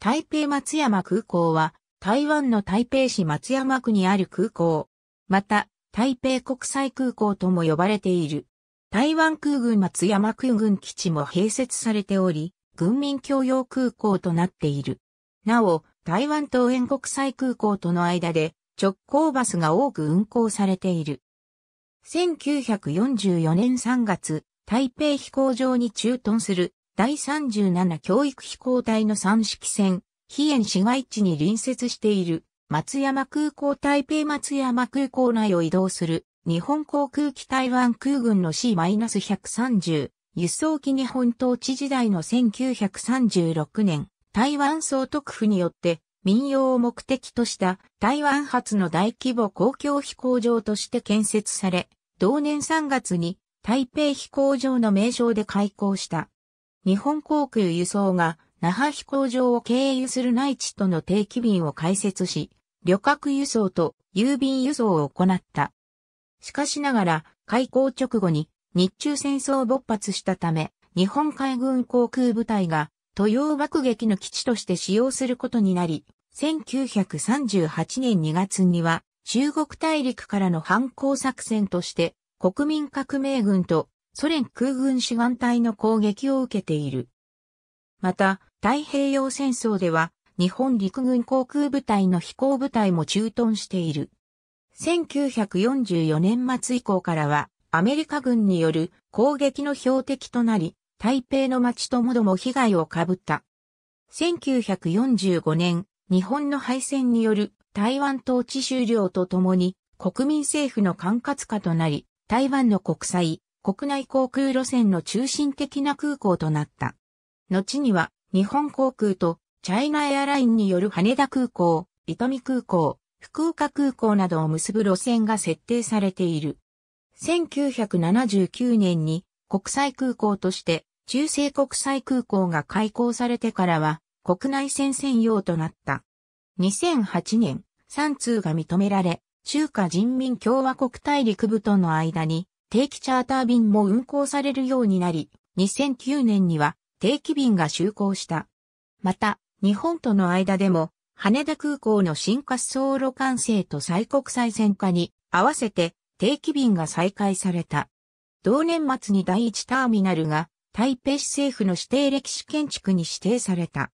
台北松山空港は、台湾の台北市松山区にある空港。また、台北国際空港とも呼ばれている。台湾空軍松山空軍基地も併設されており、軍民共用空港となっている。なお、台湾東園国際空港との間で直行バスが多く運行されている。1944年3月、台北飛行場に駐屯する第37教育飛行隊の三式船、飛燕市街地に隣接している松山空港台北松山空港内を移動する日本航空機台湾空軍の C-130 輸送機日本統治時代の1936年台湾総督府によって民謡を目的とした台湾発の大規模公共飛行場として建設され、同年3月に台北飛行場の名称で開港した。日本航空輸送が那覇飛行場を経由する内地との定期便を開設し、旅客輸送と郵便輸送を行った。しかしながら、開港直後に日中戦争勃発したため、日本海軍航空部隊が豊洋爆撃の基地として使用することになり、1938年2月には中国大陸からの反抗作戦として国民革命軍とソ連空軍志願隊の攻撃を受けている。また、太平洋戦争では、日本陸軍航空部隊の飛行部隊も駐屯している。1944年末以降からは、アメリカ軍による攻撃の標的となり、台北の町ともども被害をかぶった。1945年、日本の敗戦による台湾統治終了とともに、国民政府の管轄下となり、台湾の国際、国内航空路線の中心的な空港となった。後には日本航空とチャイナエアラインによる羽田空港、伊見空港、福岡空港などを結ぶ路線が設定されている。1979年に国際空港として中西国際空港が開港されてからは国内線専用となった。2008年、3通が認められ、中華人民共和国大陸部との間に定期チャーター便も運航されるようになり、2009年には定期便が就航した。また、日本との間でも、羽田空港の新滑走路管制と再国際線化に合わせて定期便が再開された。同年末に第一ターミナルが台北市政府の指定歴史建築に指定された。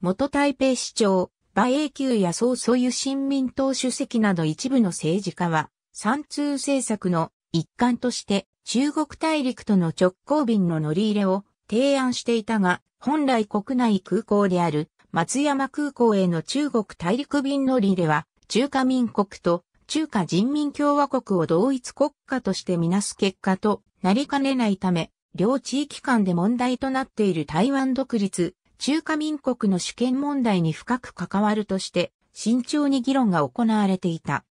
元台北市長、馬英九や総ソユ新民党主席など一部の政治家は、三通政策の一環として中国大陸との直行便の乗り入れを提案していたが、本来国内空港である松山空港への中国大陸便乗り入れは、中華民国と中華人民共和国を同一国家としてみなす結果となりかねないため、両地域間で問題となっている台湾独立、中華民国の主権問題に深く関わるとして、慎重に議論が行われていた。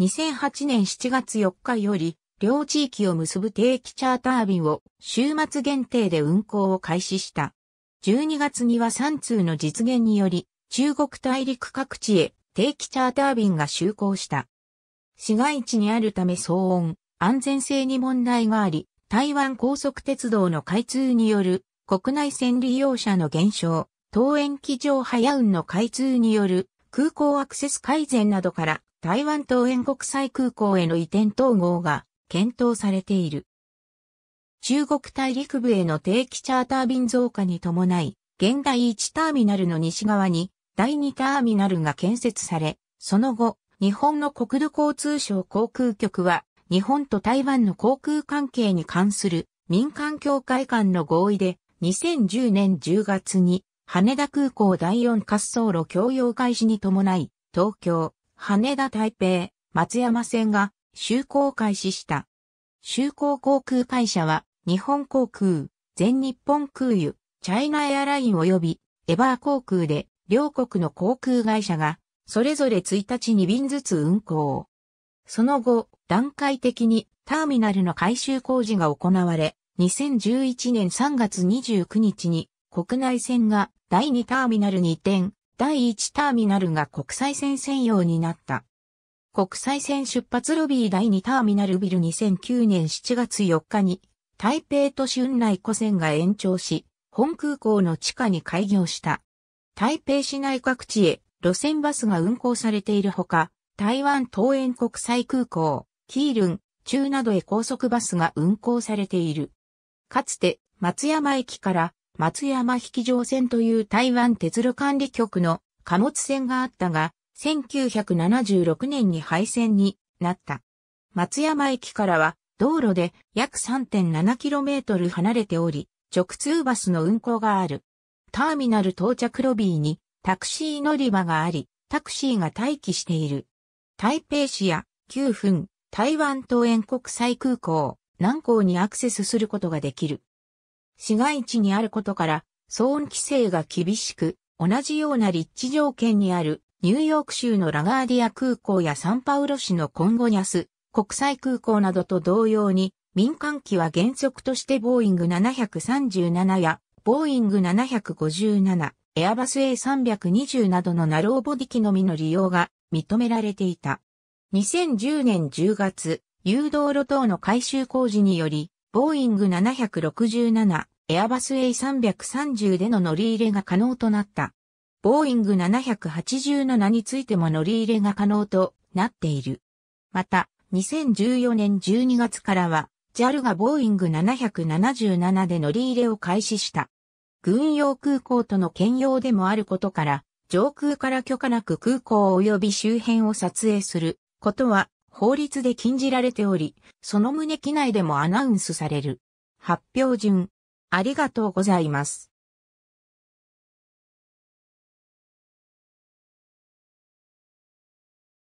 2008年7月4日より、両地域を結ぶ定期チャーター便を週末限定で運行を開始した。12月には3通の実現により、中国大陸各地へ定期チャーター便が就航した。市街地にあるため騒音、安全性に問題があり、台湾高速鉄道の開通による国内線利用者の減少、桃園機場早運の開通による空港アクセス改善などから台湾桃園国際空港への移転統合が検討されている。中国大陸部への定期チャーター便増加に伴い、現代1ターミナルの西側に第2ターミナルが建設され、その後、日本の国土交通省航空局は、日本と台湾の航空関係に関する民間協会間の合意で、2010年10月に羽田空港第4滑走路共用開始に伴い、東京、羽田台北、松山線が就航開始した。就航航空会社は、日本航空、全日本空輸、チャイナエアライン及び、エバー航空で、両国の航空会社が、それぞれ1日2便ずつ運航。その後、段階的にターミナルの改修工事が行われ、2011年3月29日に国内線が第2ターミナルに移転、第1ターミナルが国際線専用になった。国際線出発ロビー第2ターミナルビル2009年7月4日に、台北都市雲内湖線が延長し、本空港の地下に開業した。台北市内各地へ路線バスが運行されているほか、台湾東園国際空港、キールン、中などへ高速バスが運行されている。かつて、松山駅から松山引き乗線という台湾鉄路管理局の貨物線があったが、1976年に廃線になった。松山駅からは道路で約 3.7km 離れており、直通バスの運行がある。ターミナル到着ロビーにタクシー乗り場があり、タクシーが待機している。台北市や9分、台湾東園国際空港、南港にアクセスすることができる。市街地にあることから、騒音規制が厳しく、同じような立地条件にあるニューヨーク州のラガーディア空港やサンパウロ市のコンゴニャス国際空港などと同様に、民間機は原則としてボーイング737やボーイング757、エアバス A320 などのナローボディ機のみの利用が認められていた。2010年10月、誘導路等の改修工事により、ボーイング767、エアバス A330 での乗り入れが可能となった。ボーイング787についても乗り入れが可能となっている。また、2014年12月からは、JAL がボーイング777で乗り入れを開始した。軍用空港との兼用でもあることから、上空から許可なく空港及び周辺を撮影することは法律で禁じられており、その旨機内でもアナウンスされる。発表順。ありがとうございます。